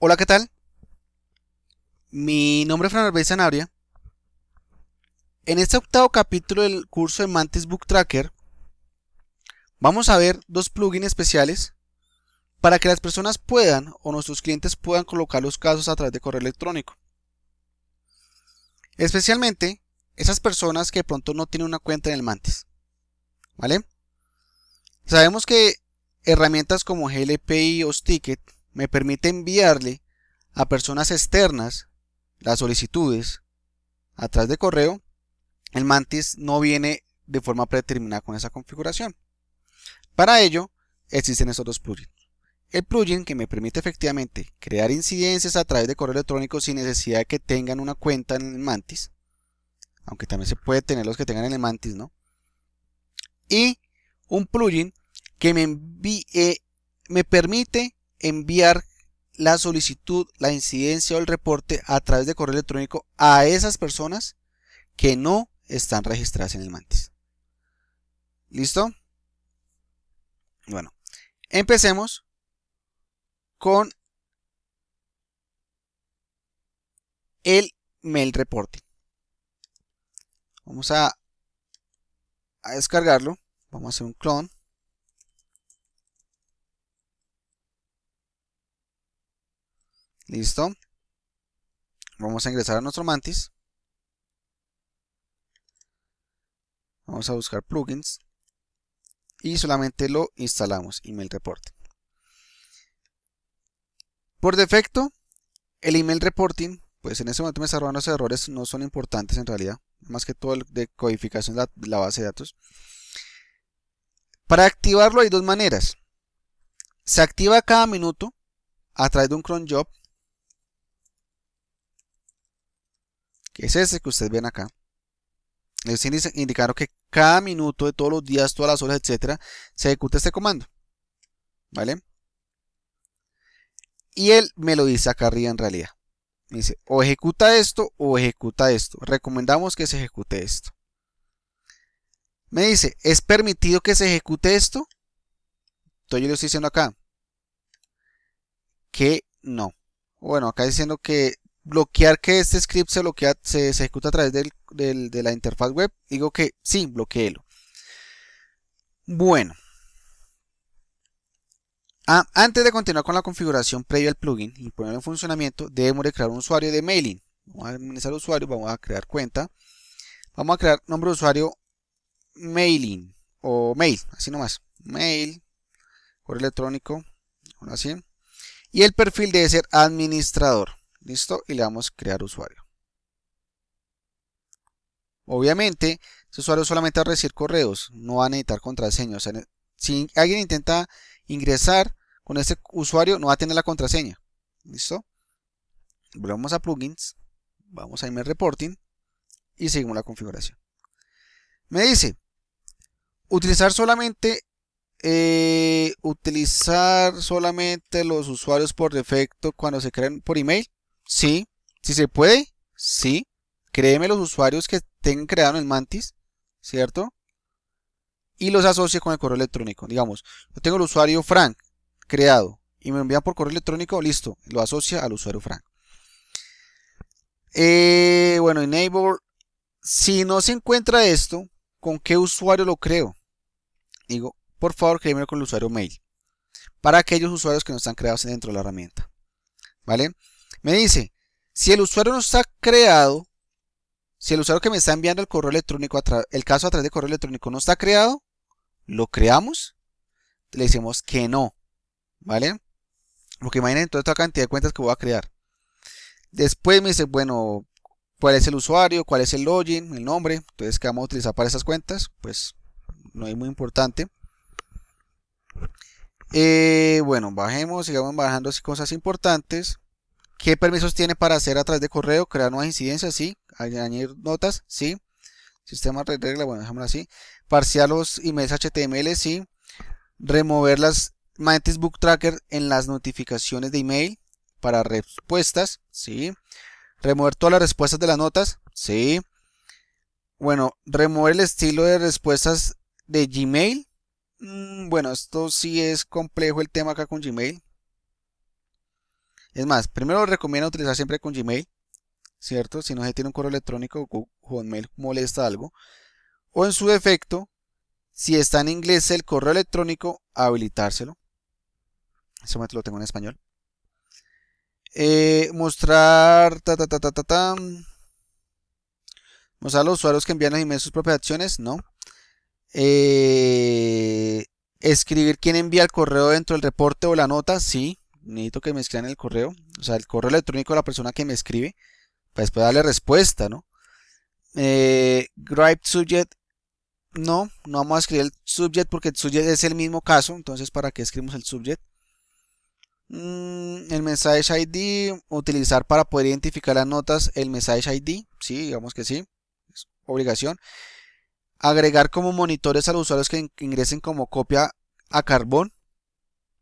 Hola, ¿qué tal? Mi nombre es Fran Arbey En este octavo capítulo del curso de Mantis Book Tracker, vamos a ver dos plugins especiales para que las personas puedan o nuestros clientes puedan colocar los casos a través de correo electrónico. Especialmente esas personas que de pronto no tienen una cuenta en el Mantis. ¿Vale? Sabemos que herramientas como GLPI o Sticket me permite enviarle a personas externas las solicitudes a través de correo, el mantis no viene de forma predeterminada con esa configuración. Para ello, existen estos dos plugins. El plugin que me permite efectivamente crear incidencias a través de correo electrónico sin necesidad de que tengan una cuenta en el mantis, aunque también se puede tener los que tengan en el mantis, ¿no? Y un plugin que me, me permite enviar la solicitud, la incidencia o el reporte a través de correo electrónico a esas personas que no están registradas en el mantis. ¿Listo? Bueno, empecemos con el mail reporting. Vamos a, a descargarlo. Vamos a hacer un clon. Listo. Vamos a ingresar a nuestro mantis. Vamos a buscar plugins. Y solamente lo instalamos, email reporting. Por defecto, el email reporting, pues en ese momento me está robando los errores, no son importantes en realidad. Más que todo el de codificación de la base de datos. Para activarlo hay dos maneras. Se activa cada minuto a través de un cron job que es ese que ustedes ven acá. Les indicaron que cada minuto de todos los días, todas las horas, etcétera, se ejecuta este comando. ¿Vale? Y él me lo dice acá arriba en realidad. Me dice, o ejecuta esto o ejecuta esto. Recomendamos que se ejecute esto. Me dice, ¿es permitido que se ejecute esto? Entonces yo le estoy diciendo acá que no. Bueno, acá diciendo que bloquear que este script se, bloquea, se, ejecuta a través del, de la interfaz web, digo que sí, bloqueelo. Bueno. Ah, antes de continuar con la configuración previa al plugin y ponerlo en funcionamiento, debemos de crear un usuario de mailing. Vamos a administrar usuario, vamos a crear cuenta. Vamos a crear nombre de usuario mailing o mail, así nomás. Mail, correo electrónico, así. Y el perfil debe ser administrador. Listo, y le damos crear usuario. Obviamente, este usuario solamente va a recibir correos, no va a necesitar contraseña. si alguien intenta ingresar con este usuario, no va a tener la contraseña. ¿Listo? Volvemos a plugins, vamos a email Reporting y seguimos la configuración. Me dice, utilizar solamente eh, utilizar solamente los usuarios por defecto cuando se crean por email. Sí, si se puede, sí. Créeme los usuarios que tengan creado en Mantis, ¿cierto? Y los asocia con el correo electrónico. Digamos, yo tengo el usuario Frank creado y me envía por correo electrónico, listo, lo asocia al usuario Frank. Eh, bueno, enable. Si no se encuentra esto, ¿con qué usuario lo creo? Digo, por favor, créeme con el usuario mail. Para aquellos usuarios que no están creados dentro de la herramienta. ¿Vale? Me dice, si el usuario no está creado, si el usuario que me está enviando el correo electrónico, el caso a través de correo electrónico no está creado, lo creamos, le decimos que no, ¿vale? Porque imaginen toda esta cantidad de cuentas que voy a crear. Después me dice, bueno, ¿cuál es el usuario? ¿Cuál es el login? El nombre. Entonces, ¿qué vamos a utilizar para esas cuentas? Pues no es muy importante. Eh, bueno, bajemos, sigamos bajando así cosas importantes. ¿Qué permisos tiene para hacer a través de correo? Crear nuevas incidencias, sí. Añadir notas, sí. Sistema de regla, bueno, dejémoslo así. Parciar los emails HTML, sí. Remover las Mantis Book Tracker en las notificaciones de email para respuestas, sí. Remover todas las respuestas de las notas, sí. Bueno, remover el estilo de respuestas de Gmail. Mm, bueno, esto sí es complejo el tema acá con Gmail. Es más, primero recomiendo utilizar siempre con Gmail, ¿cierto? Si no se tiene un correo electrónico o mail, molesta algo. O en su defecto, si está en inglés el correo electrónico, habilitárselo. En este momento lo tengo en español. Eh, mostrar. Ta, ta, ta, ta, Mostrar a los usuarios que envían los email sus propias acciones, no. Eh, escribir quién envía el correo dentro del reporte o la nota, sí necesito que me escriban el correo, o sea, el correo electrónico de la persona que me escribe, para después darle respuesta, ¿no? Eh, gripe subject, no, no vamos a escribir el subject porque el subject es el mismo caso, entonces ¿para qué escribimos el subject? Mm, el message ID, utilizar para poder identificar las notas el message ID, sí, digamos que sí, es obligación. Agregar como monitores a los usuarios que ingresen como copia a carbón,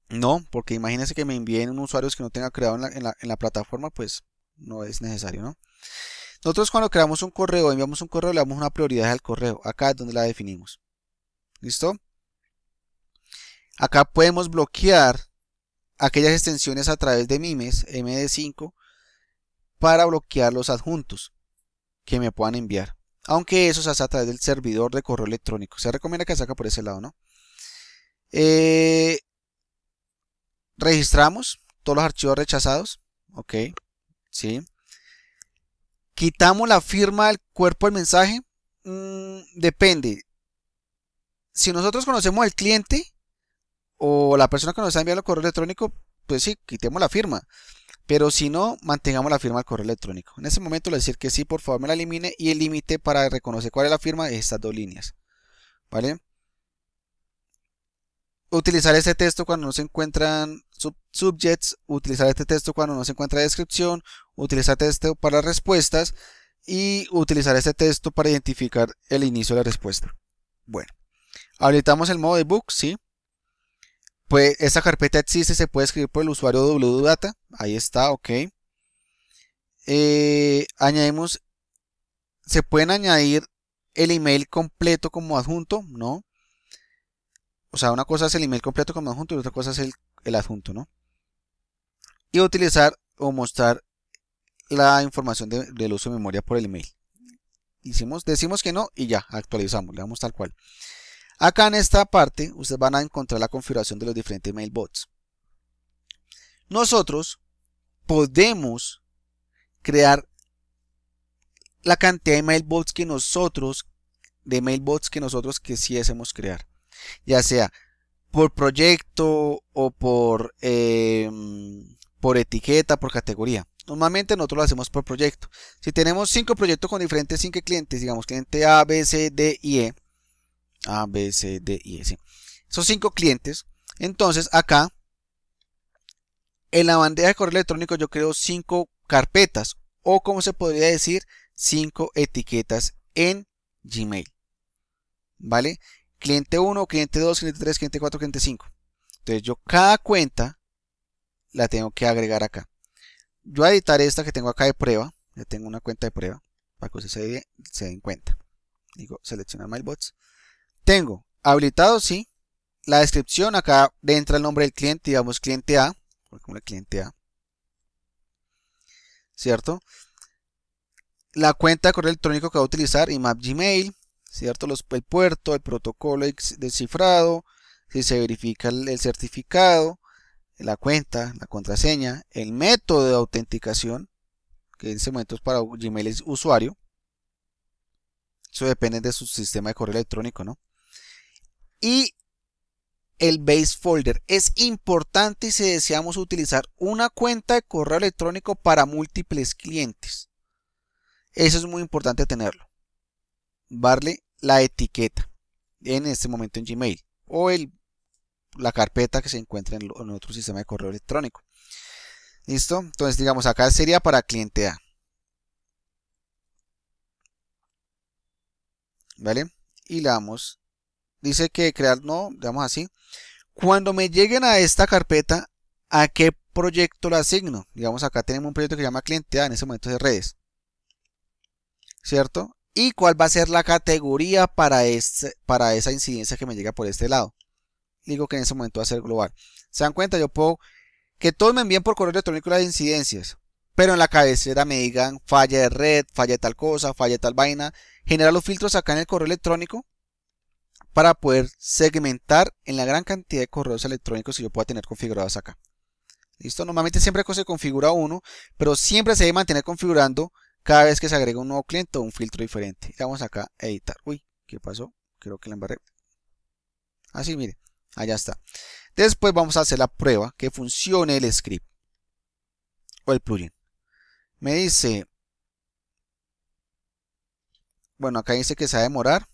no, porque imagínense que me envíen un usuario que no tenga creado en la, plataforma, pues no es necesario, ¿no? Nosotros cuando creamos un correo, enviamos un correo, le damos una prioridad al correo. Acá es donde la definimos. ¿Listo? Acá podemos bloquear aquellas extensiones a través de MIMES, MD5, para bloquear los adjuntos que me puedan enviar. Aunque eso se hace a través del servidor de correo electrónico. Se recomienda que se haga por ese lado, ¿no? Eh, Registramos todos los archivos rechazados. Ok. Sí. Quitamos la firma del cuerpo del mensaje. Mm, depende. Si nosotros conocemos al cliente o la persona que nos está enviando el correo electrónico, pues sí, quitemos la firma. Pero si no, mantengamos la firma del correo electrónico. En ese momento le decir que sí, por favor me la elimine y el límite para reconocer cuál es la firma es estas dos líneas. ¿Vale? utilizar este texto cuando no se encuentran subjects, utilizar este texto cuando no se encuentra descripción, utilizar texto para respuestas y utilizar este texto para identificar el inicio de la respuesta. Bueno, habilitamos el modo debug, sí. Pues esta carpeta existe, se puede escribir por el usuario wdata, ahí está, ok. Eh, añadimos, se pueden añadir el email completo como adjunto, no o sea, una cosa es el email completo como adjunto y otra cosa es el, adjunto, ¿no? Y utilizar o mostrar la información del uso de memoria por el email. Hicimos, decimos que no y ya, actualizamos, le damos tal cual. Acá en esta parte, ustedes van a encontrar la configuración de los diferentes mailbots. Nosotros podemos crear la cantidad de mailbots que nosotros, de mailbots que nosotros quisiésemos crear ya sea por proyecto o por, eh, por etiqueta, por categoría. Normalmente nosotros lo hacemos por proyecto. Si tenemos cinco proyectos con diferentes cinco clientes, digamos cliente A, B, C, D y E. A, B, C, D y E, Son cinco clientes. Entonces acá, en la bandeja de correo electrónico yo creo cinco carpetas o como se podría decir, cinco etiquetas en Gmail. ¿Vale? cliente 1, cliente 2, cliente 3, cliente 4, cliente 5. Entonces yo cada cuenta la tengo que agregar acá. Yo voy a editar esta que tengo acá de prueba. Ya tengo una cuenta de prueba para que ustedes se, den cuenta. Digo, seleccionar mybots Tengo habilitado, sí. La descripción, acá entra el nombre del cliente, digamos cliente A. Como el cliente A. ¿Cierto? La cuenta de correo electrónico que va a utilizar, IMAP Gmail. ¿cierto? el puerto, el protocolo de cifrado, si se verifica el, certificado, la cuenta, la contraseña, el método de autenticación, que en ese momento es para Gmail es usuario. Eso depende de su sistema de correo electrónico, ¿no? Y el base folder. Es importante si deseamos utilizar una cuenta de correo electrónico para múltiples clientes. Eso es muy importante tenerlo. darle la etiqueta en este momento en Gmail o el, la carpeta que se encuentra en, otro sistema de correo electrónico. ¿Listo? Entonces, digamos, acá sería para cliente A. ¿Vale? Y le damos, dice que crear, no, digamos así. Cuando me lleguen a esta carpeta, ¿a qué proyecto la asigno? Digamos, acá tenemos un proyecto que se llama cliente A, en ese momento de redes. ¿Cierto? y cuál va a ser la categoría para, para esa incidencia que me llega por este lado. Digo que en ese momento va a ser global. Se dan cuenta, yo puedo que todos me envíen por correo electrónico las incidencias, pero en la cabecera me digan falla de red, falla de tal cosa, falla de tal vaina. Genera los filtros acá en el correo electrónico para poder segmentar en la gran cantidad de correos electrónicos que yo pueda tener configurados acá. Listo, normalmente siempre se configura uno, pero siempre se debe mantener configurando cada vez que se agrega un nuevo cliente o un filtro diferente. Vamos acá a editar. Uy, ¿qué pasó? Creo que la embarré. Así, ah, mire, allá está. Después vamos a hacer la prueba que funcione el script o el plugin. Me dice, bueno, acá dice que se va a demorar.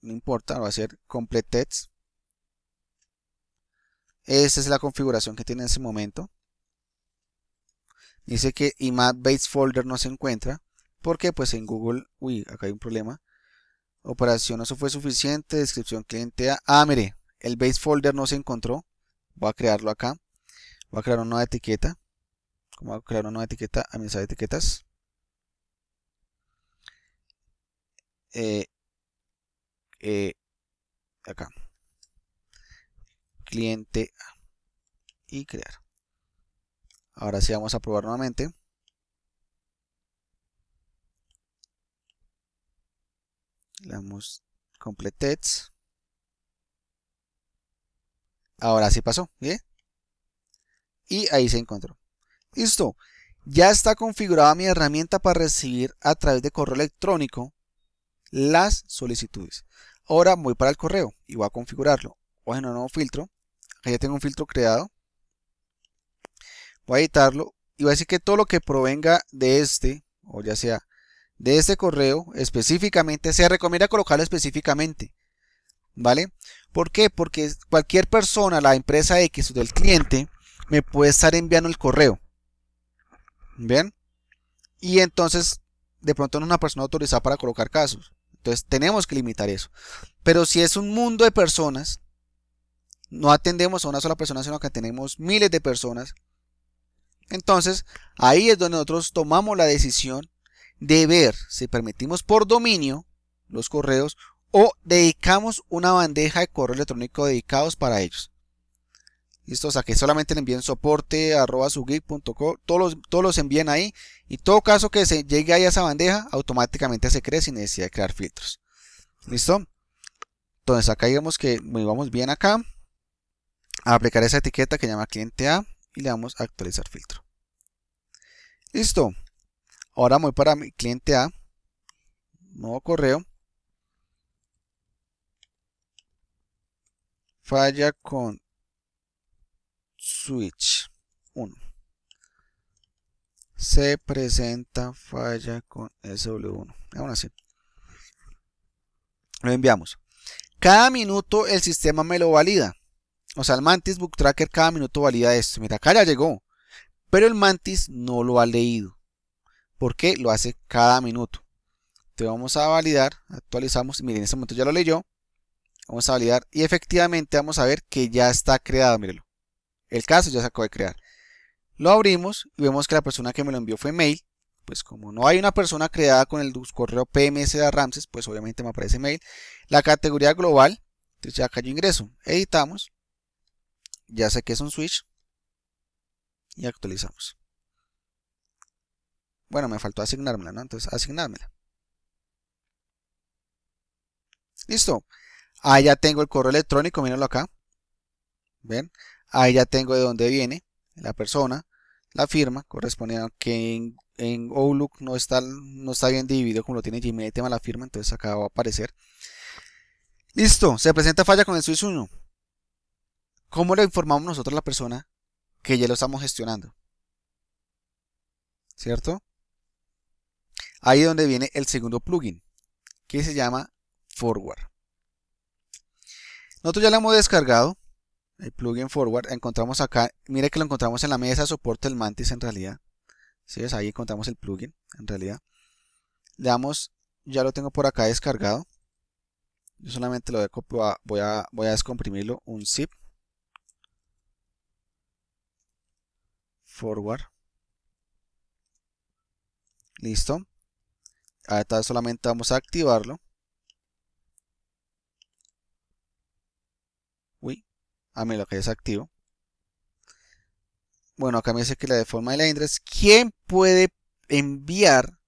No importa, va a ser complete text. Esta es la configuración que tiene en ese momento. Dice que imad Base Folder no se encuentra ¿Por qué? pues en Google, uy, acá hay un problema. Operación eso fue suficiente, descripción cliente A. Ah, mire, el Base Folder no se encontró. Voy a crearlo acá. Voy a crear una nueva etiqueta. ¿Cómo voy a crear una nueva etiqueta? A de etiquetas. Eh, eh, acá cliente A y crear Ahora sí vamos a probar nuevamente. Le damos complete Ahora sí pasó, ¿bien? Y ahí se encontró. Listo. Ya está configurada mi herramienta para recibir a través de correo electrónico las solicitudes. Ahora voy para el correo y voy a configurarlo. Voy a un nuevo filtro. Ahí ya tengo un filtro creado voy a editarlo y voy a decir que todo lo que provenga de este, o ya sea de este correo específicamente, se recomienda colocarlo específicamente. ¿Vale? ¿Por qué? Porque cualquier persona, la empresa X o del cliente, me puede estar enviando el correo. ¿bien? Y entonces, de pronto no es una persona autorizada para colocar casos. Entonces, tenemos que limitar eso. Pero si es un mundo de personas, no atendemos a una sola persona, sino que tenemos miles de personas entonces, ahí es donde nosotros tomamos la decisión de ver si permitimos por dominio los correos o dedicamos una bandeja de correo electrónico dedicados para ellos. Listo, o sea que solamente le envíen soporte arroba su todos los, todos los envíen ahí y todo caso que se llegue ahí a esa bandeja automáticamente se cree sin necesidad de crear filtros. ¿Listo? Entonces acá digamos que vamos bien acá a aplicar esa etiqueta que llama cliente A y le damos a actualizar filtro. Listo. Ahora voy para mi cliente A, nuevo correo. Falla con switch 1. Se presenta falla con SW1. Aún así. Lo enviamos. Cada minuto el sistema me lo valida. O sea, el Mantis Book Tracker cada minuto valida esto. Mira, acá ya llegó. Pero el Mantis no lo ha leído. ¿Por qué? lo hace cada minuto. Entonces vamos a validar. Actualizamos. Miren, en este momento ya lo leyó. Vamos a validar. Y efectivamente vamos a ver que ya está creado. Mírenlo. El caso ya se acabó de crear. Lo abrimos y vemos que la persona que me lo envió fue mail. Pues como no hay una persona creada con el correo PMS de Ramses, pues obviamente me aparece mail. La categoría global. Entonces ya acá yo ingreso. Editamos ya sé que es un switch y actualizamos. Bueno, me faltó asignármela, ¿no? Entonces, asignármela. Listo. Ahí ya tengo el correo electrónico, mírenlo acá. ¿Ven? Ahí ya tengo de dónde viene la persona, la firma Corresponde a que en, Outlook no está, no está bien dividido como lo tiene Gmail el tema la firma, entonces acá va a aparecer. Listo, se presenta falla con el switch 1. ¿Cómo lo informamos nosotros a la persona que ya lo estamos gestionando? ¿Cierto? Ahí es donde viene el segundo plugin, que se llama Forward. Nosotros ya lo hemos descargado, el plugin Forward, encontramos acá, mire que lo encontramos en la mesa de soporte del Mantis en realidad. ¿Sí es? Ahí encontramos el plugin, en realidad. Le damos, ya lo tengo por acá descargado. Yo solamente lo voy voy a descomprimirlo, un zip, forward. Listo. Ahora solamente vamos a activarlo. Uy, a mí lo que desactivo. Bueno, acá me dice que la de forma de la Indres, ¿Quién puede enviar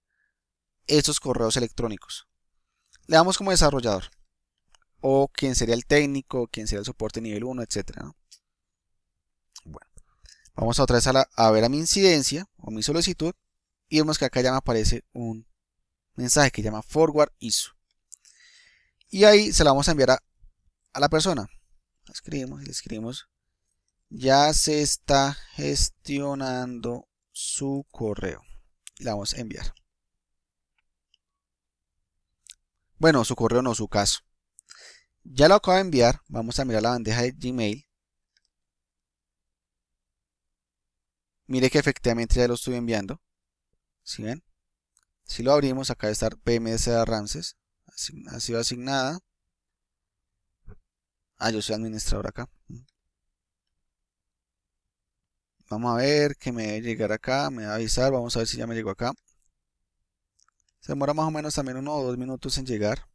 esos correos electrónicos? Le damos como desarrollador. O quién sería el técnico, quién sería el soporte nivel 1, etcétera, Vamos a otra vez a, ver a mi incidencia o mi solicitud y vemos que acá ya me aparece un mensaje que llama forward ISO. Y ahí se la vamos a enviar a, la persona. escribimos y le escribimos. Ya se está gestionando su correo. Y la vamos a enviar. Bueno, su correo no, su caso. Ya lo acabo de enviar. Vamos a mirar la bandeja de Gmail. Mire que efectivamente ya lo estoy enviando. si ven? Si lo abrimos, acá está de Arrances Ha sido asignada. Ah, yo soy administrador acá. Vamos a ver que me debe llegar acá. Me va a avisar. Vamos a ver si ya me llegó acá. Se demora más o menos también uno o dos minutos en llegar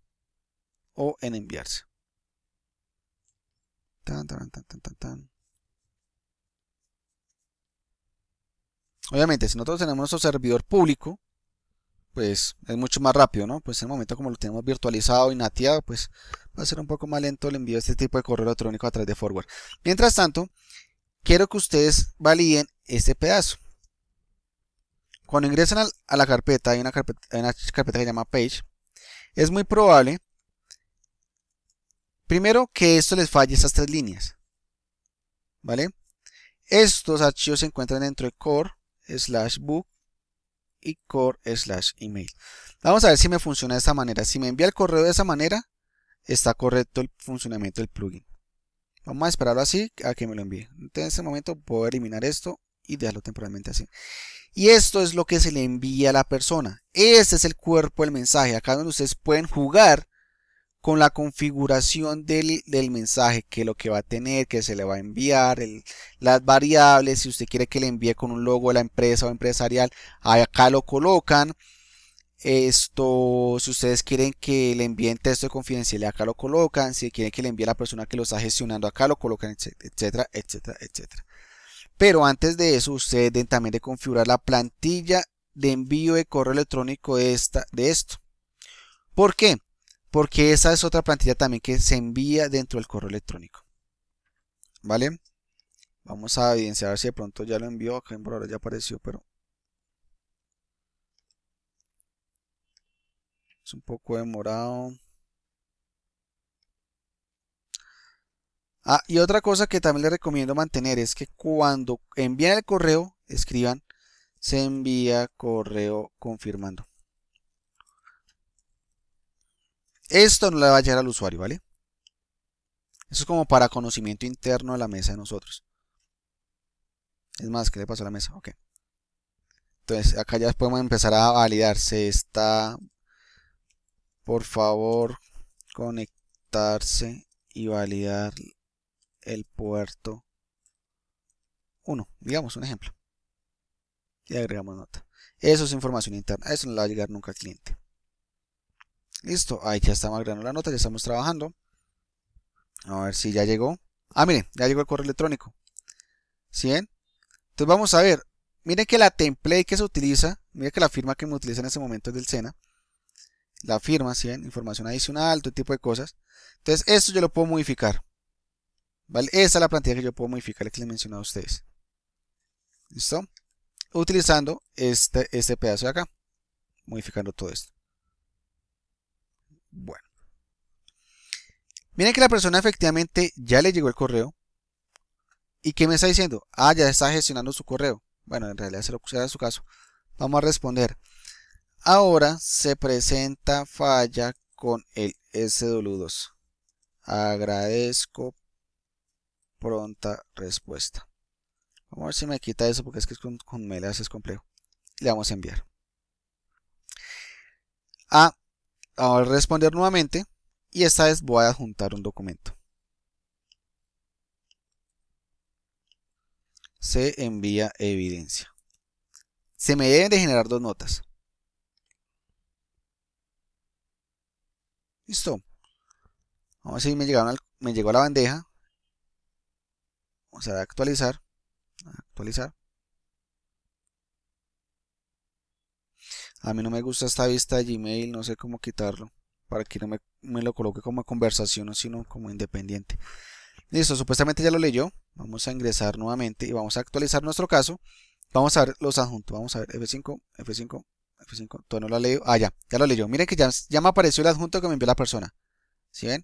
o en enviarse. Tan, tan, tan, tan, tan, tan. Obviamente, si nosotros tenemos nuestro servidor público, pues es mucho más rápido, ¿no? Pues en el momento como lo tenemos virtualizado y nateado, pues va a ser un poco más lento el envío de este tipo de correo electrónico a través de forward. Mientras tanto, quiero que ustedes validen este pedazo. Cuando ingresan a la carpeta hay, una carpeta, hay una carpeta que se llama page, es muy probable, primero, que esto les falle estas tres líneas, ¿vale? Estos archivos se encuentran dentro de core, slash book y core slash email. Vamos a ver si me funciona de esta manera. Si me envía el correo de esa manera, está correcto el funcionamiento del plugin. Vamos a esperarlo así a que me lo envíe. en este momento puedo eliminar esto y dejarlo temporalmente así. Y esto es lo que se le envía a la persona. Este es el cuerpo del mensaje. Acá donde ustedes pueden jugar con la configuración del, del, mensaje, que lo que va a tener, que se le va a enviar, las variables, si usted quiere que le envíe con un logo de la empresa o empresarial, acá lo colocan. Esto, si ustedes quieren que le envíen texto de confidencial acá lo colocan. Si quieren que le envíe a la persona que lo está gestionando, acá lo colocan, etcétera, etcétera, etcétera. Pero antes de eso, ustedes también de configurar la plantilla de envío de correo electrónico de, esta, de esto. ¿Por qué? porque esa es otra plantilla también que se envía dentro del correo electrónico. ¿Vale? Vamos a evidenciar si de pronto ya lo envió, acá en ahora ya apareció, pero es un poco demorado. Ah, y otra cosa que también les recomiendo mantener es que cuando envíen el correo, escriban, se envía correo confirmando. Esto no le va a llegar al usuario, ¿vale? Eso es como para conocimiento interno de la mesa de nosotros. Es más, ¿qué le pasó a la mesa? Ok. Entonces, acá ya podemos empezar a validarse está, por favor, conectarse y validar el puerto 1. Digamos, un ejemplo. Y agregamos nota. Eso es información interna. Eso no le va a llegar nunca al cliente. Listo, ahí ya está más la nota, ya estamos trabajando. A ver si ya llegó. Ah, miren, ya llegó el correo electrónico. ¿Sí? Entonces vamos a ver. Miren que la template que se utiliza, miren que la firma que me utiliza en este momento es del SENA. La firma, ¿sí? información adicional, todo tipo de cosas. Entonces esto yo lo puedo modificar. ¿Vale? Esa es la plantilla que yo puedo modificar, La que les mencionado a ustedes. ¿Listo? Utilizando este, este pedazo de acá. Modificando todo esto. Bueno. Miren que la persona efectivamente ya le llegó el correo. ¿Y qué me está diciendo? Ah, ya está gestionando su correo. Bueno, en realidad se lo será su caso. Vamos a responder. Ahora se presenta falla con el SW2. Agradezco pronta respuesta. Vamos a ver si me quita eso porque es que con, Melas es complejo. Le vamos a enviar. a ah, a responder nuevamente y esta vez voy a adjuntar un documento. Se envía evidencia. Se me deben de generar dos notas. Listo. Vamos a ver si me, llegaron me llegó a la bandeja. Vamos a actualizar. Actualizar. A mí no me gusta esta vista de Gmail, no sé cómo quitarlo. Para que no me, lo coloque como conversación, sino como independiente. Listo, supuestamente ya lo leyó. Vamos a ingresar nuevamente y vamos a actualizar nuestro caso. Vamos a ver los adjuntos. Vamos a ver F5, F5, F5. Todavía no lo leído. Ah, ya, ya lo leyó. Miren que ya, ya me apareció el adjunto que me envió la persona. ¿Sí ven?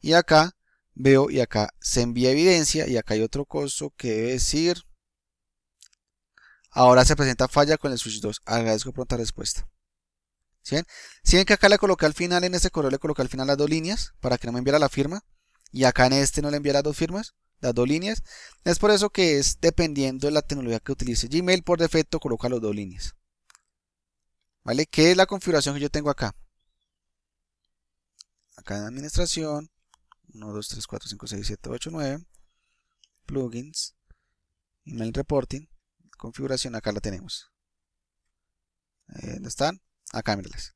Y acá veo y acá se envía evidencia y acá hay otro coso que debe decir Ahora se presenta falla con el switch 2. Agradezco pronta respuesta. ¿Sí ven? ven que acá le coloqué al final, en este correo le coloqué al final las dos líneas para que no me enviara la firma? Y acá en este no le enviara las dos firmas, las dos líneas. Es por eso que es dependiendo de la tecnología que utilice Gmail, por defecto coloca las dos líneas. ¿Vale? ¿Qué es la configuración que yo tengo acá? Acá en administración, 1, 2, 3, 4, 5, 6, 7, 8, 9, plugins, email reporting configuración, acá la tenemos. Eh, ¿Dónde están? Acá, mírales.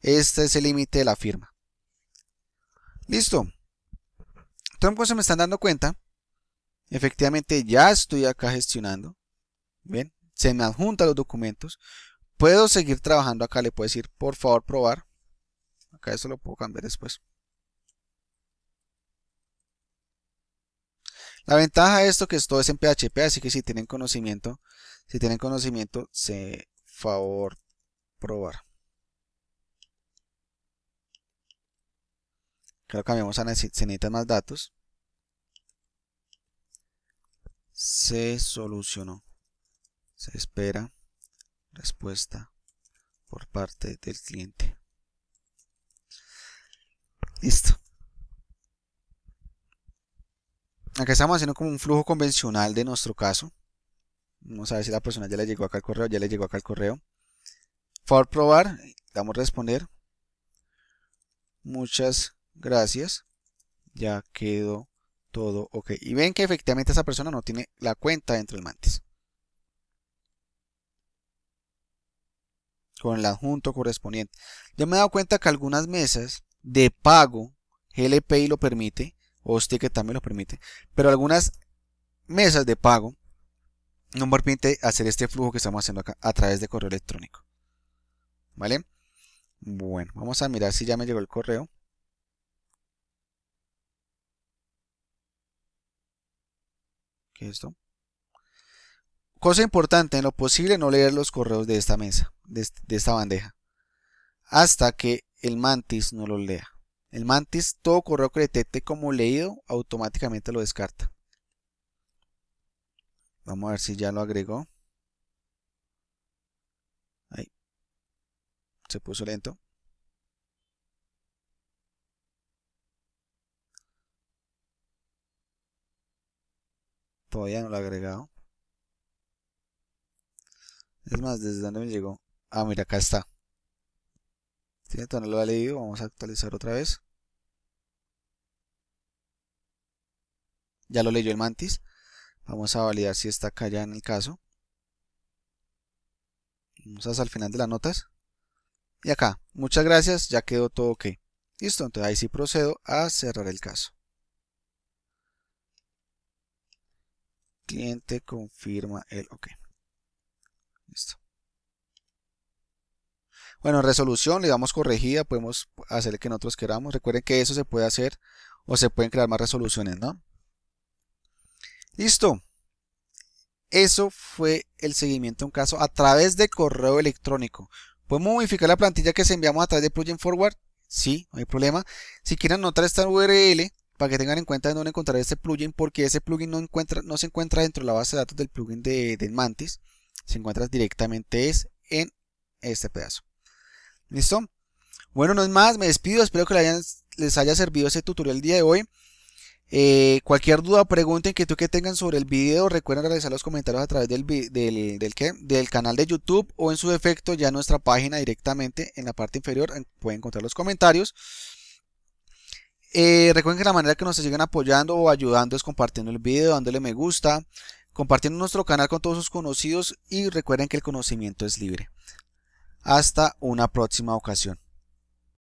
Este es el límite de la firma. Listo. Entonces, pues, se me están dando cuenta, efectivamente ya estoy acá gestionando. Bien, se me adjunta los documentos. Puedo seguir trabajando acá, le puedo decir, por favor, probar. Acá eso lo puedo cambiar después. La ventaja de esto que esto es en PHP, así que si tienen conocimiento, si tienen conocimiento, se favor probar. Creo que cambiamos a se necesitan más datos. Se solucionó. Se espera respuesta por parte del cliente. Listo. acá estamos haciendo como un flujo convencional de nuestro caso. Vamos a ver si la persona ya le llegó acá al correo, ya le llegó acá el correo. Por probar, damos responder. Muchas gracias. Ya quedó todo ok. Y ven que efectivamente esa persona no tiene la cuenta dentro del mantis. Con el adjunto correspondiente. Yo me he dado cuenta que algunas mesas de pago, GLPI lo permite, o que también lo permite. Pero algunas mesas de pago no permite hacer este flujo que estamos haciendo acá a través de correo electrónico. ¿Vale? Bueno, vamos a mirar si ya me llegó el correo. ¿Qué es esto? Cosa importante, en lo posible no leer los correos de esta mesa, de esta bandeja, hasta que el mantis no los lea. El mantis, todo correo que detecte como leído, automáticamente lo descarta. Vamos a ver si ya lo agregó. Ahí. Se puso lento. Todavía no lo ha agregado. Es más, ¿desde dónde me llegó? Ah, mira, acá está. Cierto, no lo ha leído, vamos a actualizar otra vez. Ya lo leyó el mantis. Vamos a validar si está acá ya en el caso. Vamos hasta el final de las notas. Y acá, muchas gracias, ya quedó todo ok. Listo, entonces ahí sí procedo a cerrar el caso. Cliente confirma el ok. Listo. Bueno, resolución le damos corregida, podemos hacer que nosotros queramos. Recuerden que eso se puede hacer o se pueden crear más resoluciones, ¿no? Listo. Eso fue el seguimiento de un caso a través de correo electrónico. ¿Podemos modificar la plantilla que se enviamos a través de Plugin Forward? Sí, no hay problema. Si quieren anotar esta URL para que tengan en cuenta de dónde encontrar este plugin, porque ese plugin no, encuentra, no se encuentra dentro de la base de datos del plugin de, de Mantis. Se encuentra directamente es en este pedazo. ¿Listo? Bueno, no es más, me despido, espero que les, haya servido ese tutorial el día de hoy. Eh, cualquier duda, pregunta, inquietud que tengan sobre el video, recuerden realizar los comentarios a través del, del, del canal de YouTube o en su defecto ya en nuestra página directamente en la parte inferior pueden encontrar los comentarios. Eh, recuerden que la manera que nos siguen apoyando o ayudando es compartiendo el video, dándole me gusta, compartiendo nuestro canal con todos sus conocidos y recuerden que el conocimiento es libre. Hasta una próxima ocasión.